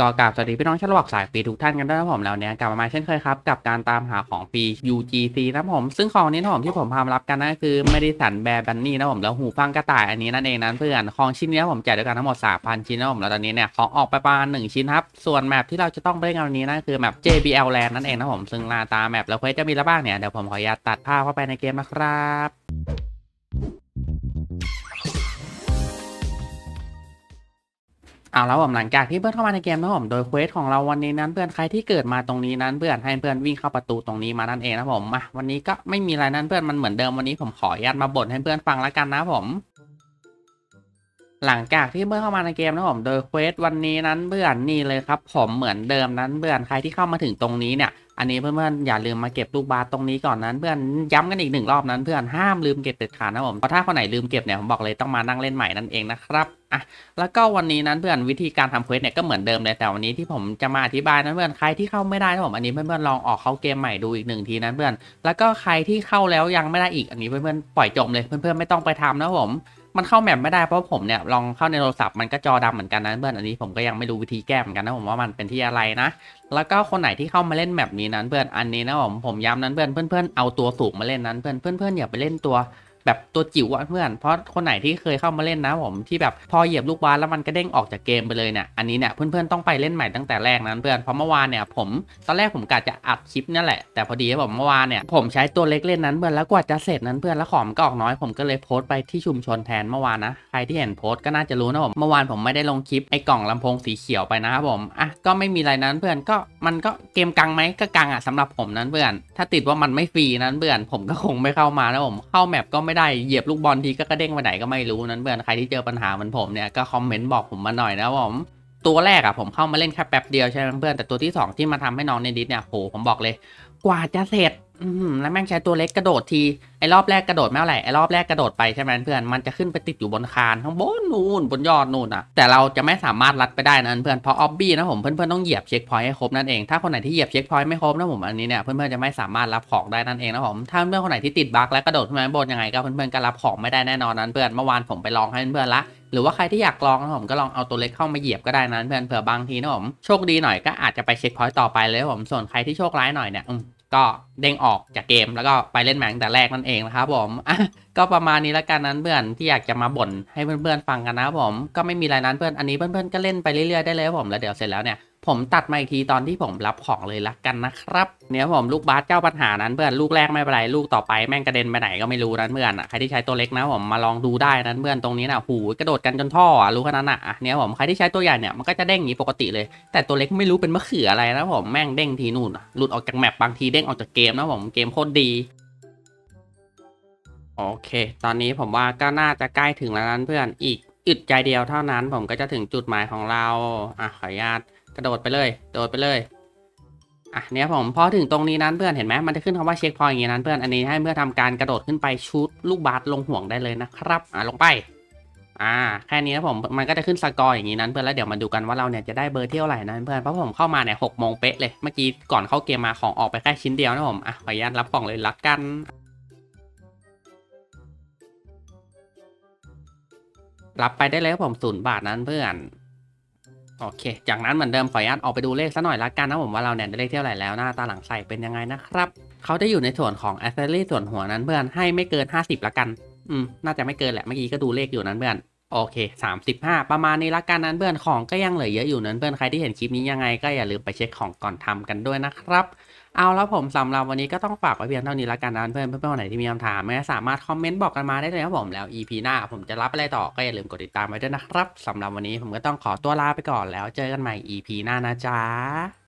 ก็กลาบสวัสดีพี่น้องชาวโลกสายฟรีทุกท่านกันด้วยนะผมแล้วเนี้ยกลับมาเช่นเคยครับกับการตามหาของฟรี UGC นะผม ซึ่งของนี้นะผมที่ผมพามรับกันนะคือไม่ได้สันแบร์บันนี่นะผมแล้วหูฟังกระต่ายอันนี้นั่นเองนั้นเพื่อนของชิ้นนี้ผมแจกด้วยกันทั้งหมด3,000ชิ้นนะผมแล้วตอนนี้เนี่ยของออกไปประมาณ1ชิ้นครับส่วนแมปที่เราจะต้องเล่นกันวันนี้นั่นคือแมป JBL Land นั่นเองนะผมซึ่ง้าตาแมปแล้วเพ่อนจะมีอะไรบ้างเนี่ยเดี๋ยวผมขออนุญาตตัดภาพเข้าไปในเกมนะครับเอาแล้วผมหลังจากที่เพื่อนเข้ามาในเกม นะผมโดยเควสของเราวันนี้นั้น เพื่อนใครที่เกิดมาตรงนี้นั้นเพื่อนให้เพื่อนวิ่งเข้าประตูตรงนี้มานั่นเองนะผมมาวันนี้ก็ไม่มีอะไรนั้นเพื่อนมันเหมือนเดิมวันนี้ผมขออนุญาตมาบ่นให้เพื่อนฟังแล้วกันนะผม หลังจากที่เพื่อนเข้ามาในเกมนะผม โดยเควสวันนี้นั้นเพื่อนนี่เลยครับ ผมเหมือนเดิมนั้นเพื่อนใครที่เข้ามาถึงตรงนี้เนี่ยอันนี้เพื่อนๆอย่าลืมมาเก็บ ลูกบาสตรงนี้ก่อนนั้นเพื่อนย้ำกันอีกหนึ่งรอบนั้นเพื่อนห้ามลืมเก็บเด็ดขาดนะผมเพราะถ้าคนไหนลืมเก็บเนี่ยผมบอกเลยต้องมา นั่ง เล่นใหม่นั่นเองนะครับอ่ะแล้วก็วันนี้นั้นเพื่อนวิธีการทำเควสเนี่ยก็เหมือนเดิมเลยแต่วันนี้ที่ผมจะมาอธิบายนั้นเพื่อนใครที่เข้าไม่ได้นะผมอันนี้เพื่อนๆลอง ออกเข้าเกมใหม่ดูอีกหนึ่งทีนั้นเพื่อนแล้วก็ใครที่เข้าแล้วยังไม่ได้อีกอันนี้เพื่อนๆปล่อยจมเลยเพื่อนๆไม่ต้องไปทำนะผมมันเข้าแมปไม่ได้เพราะผมเนี่ยลองเข้าในโทรศัพท์มันก็จอดำเหมือนกันนะเพื่อนอันนี้ผมก็ยังไม่รู้วิธีแก้เหมือนกันนะ ผมว่ามันเป็นที่อะไรนะ แล้วก็คนไหนที่เข้ามาเล่นแมปนี้นั้นเพื่อนอันนี้นะผมผมย้ำนั้นเพื่อนเพื่อนเอาตัวสูงมาเล่นนั้นเพื่อนเพื่อนนอย่าไปเล่นตัวแบบ ตัวจิ๋วอะเพื่อนเพราะคนไหนที่เคยเข้ามาเล่นนะผมที่แบบพอเหยียบลูกบาสแล้วมันกระเด้งออกจากเกมไปเลยเนี่ยอันนี้เนี่ยเพื่อนๆต้องไปเล่นใหม่ตั้งแต่แรกนั้นเพื่อน เพราะเมื่อวานเนี่ยผมตอนแรกผมกะจะอัดคลิปนั่นแหละแต่พอดีผมเมื่อวานเนี่ยผมใช้ตัวเล็กเล่นนั้นเพื่อนแล้วกว่าจะเสร็จนั้นเพื่อนแล้วขอมก็ออกน้อย ผมก็เลยโพสต์ไปที่ชุมชนแทนเมื่อวานนะ ใครที่เห็นโพสต์ก็น่าจะรู้นะผมเมื่อวานผมไม่ได้ลงคลิปไอ้กล่องลำโพงสีเขียวไปนะครับผมอ่ะก็ไม่มีอะไรนั้นเพื่อนก็มันก็เกมกังไหมก็กังอ่ะสำหรับผมนั้นเพื่อน ถ้าติดว่ามันไม่ฟรีนั้นเพื่อนผมก็คงไม่เข้ามานะผม เข้าแมปก็ไไม่ได้เหยียบลูกบอลทีก็กระเด้งไปไหนก็ไม่รู้นั้นเพื่อนใครที่เจอปัญหาเหมือนผมเนี่ยก็คอมเมนต์บอกผมมาหน่อยนะผม ตัวแรกอะผมเข้ามาเล่นแค่แป๊บเดียวใช่ไหมเพื่อนแต่ตัวที่ 2 ที่มาทำให้น้องเนดิสเนี่ยโหผมบอกเลย กว่าจะเสร็จแล้วแม่งใช้ตัวเล็กกระโดดที ไอ้รอบแรกกระโดดไม่เท่าไหร่ไอ้รอบแรกกระโดดไปใช่ไหมเพื่อนมันจะขึ้นไปติดอยู่บนคานข้างบนนู่นบนยอดนู่นอ่ะแต่เราจะไม่สามารถลัดไปได้นะเพื่อนเพราะออบบี้นะผมเพื่อนๆต้องเหยียบเช็คพอยต์ให้ครบนั่นเอง ถ้าคนไหนที่เหยียบเช็คพอยต์ไม่ครบนะผมอันนี้เนี่ยเพื่อนๆจะไม่สามารถรับของได้นั่นเองนะผมถ้าเพื่อนคนไหนที่ติดบั๊กแล้วกระโดดขึ้นมาบนยังไงก็เพื่อนๆก็รับของไม่ได้แน่นอนนั้นเพื่อนเมื่อวานผมไปลองให้เพื่อนละหรือว่าใครที่อยากลองนะผมก็ลองเอาตัวเล็กเข้ามาเหยียบก็ได้นั้นเพื่อนเผื่อบางทีนะผมโชคดีหน่อยก็อาจจะไปเช็คพอยต์ต่อไปเลยผมส่วนใครที่โชคร้ายหน่อยเนี่ยก็เด้งออกจากเกมแล้วก็ไปเล่นแหมงแต่แรกนั่นเองนะครับผมก็ประมาณนี้แล้วกันนั้นเพื่อนที่อยากจะมาบ่นให้เพื่อนๆฟังกันนะผม ก็ไม่มีอะไรนั้นเพื่อนอันนี้เพื่อนๆก็เล่นไปเรื่อยๆได้เลยผม แล้วเดี๋ยวเสร็จแล้วเนี่ยผมตัดมาอีกทีตอนที่ผมรับของเลยละกันนะครับ เนี่ยผมลูกบาสเจ้าปัญหานั้น เพื่อนลูกแรกไม่เป็นไร ลูกต่อไปแม่งกระเด็นไปไหนก็ไม่รู้นั้นเพื่อนใครที่ใช้ตัวเล็กนะผมมาลองดูได้นั้นเพื่อนตรงนี้นะหูกระโดดกันจนท่อรู้ขนาดน่ะเนี่ยผมใครที่ใช้ตัวใหญ่เนี่ยมันก็จะเด้งอย่างนี้ปกติเลย แต่ตัวเล็กไม่รู้เป็นมะเขืออะไรนะผมแม่งเด้งทีนู่นหลุดออกจากแมปบางทีเด้งออกจากเกมนะผมเกมโคตรดีโอเค ตอนนี้ผมว่าก็น่าจะใกล้ถึงแล้วนั้นเพื่อนอีกอึดใจเดียวเท่านั้น ผมก็จะถึงจุดหมายของเราอ่ะขออนุญาตกระโดดไปเลย โดดไปเลย อ่ะเนี่ยผมพอถึงตรงนี้นั้นเพื่อนเห็นไหมมันจะขึ้นคำว่าเช็คพอยต์อย่างนี้นั้นเพื่อนอันนี้ให้เมื่อทำการกระโดดขึ้นไปชุดลูกบาสลงห่วงได้เลยนะครับอ่ะลงไป อ่าแค่นี้นะผมมันก็จะขึ้นสกอร์อย่างนี้นั้นเพื่อนแล้วเดี๋ยวมาดูกันว่าเราเนี่ยจะได้เบอร์เที่ยวไหร่นั้นเพื่อนเพราะผมเข้ามาเนี่ยหกโมงเป๊ะเลยเมื่อกี้ก่อนเข้าเกมมาของออกไปแค่ชิ้นเดียวนะผมอ่ะขออนุญาตรับกล่องเลยละกันรับไปได้แล้วผมศูนย์บาทนั้นเพื่อนโอเค จากนั้นเหมือนเดิม ขออนุญาตออกไปดูเลขซะหน่อยละกันนะผมว่าเราเนี่ยได้เลขเท่าไหร่แล้วหน้าตาหลังใส่เป็นยังไงนะครับ เขาได้อยู่ในส่วนของแอสเซอรี่ส่วนหัวนั้นเพื่อนให้ไม่เกิน 50 ละกัน อืม น่าจะไม่เกินแหละเมื่อกี้ก็ดูเลขอยู่นั้นเพื่อนโอเค35 ประมาณนี้ละกันนั้นเพื่อน ของก็ยังเหลือเยอะอยู่นั้นเพื่อนใครที่เห็นคลิปนี้ยังไง ก็อย่าลืมไปเช็คของก่อนทำกันด้วยนะครับ เอาแล้วผมสำหรับวันนี้ก็ต้องฝากไว้เพียงเท่านี้ละกันนั้นเพื่อน เพื่อนๆคนไหนที่มีคำถามม่สามารถคอมเมนต์บอกกันมาได้เลยครับผมแล้ว EP หน้าผมจะรับอะไรต่อ ก็อย่าลืมกดติดตามไว้ด้วยนะครับ สำหรับวันนี้ผมก็ต้องขอตัวลาไปก่อนแล้ว เจอกันใหม่ EP หน้านะจ๊ะ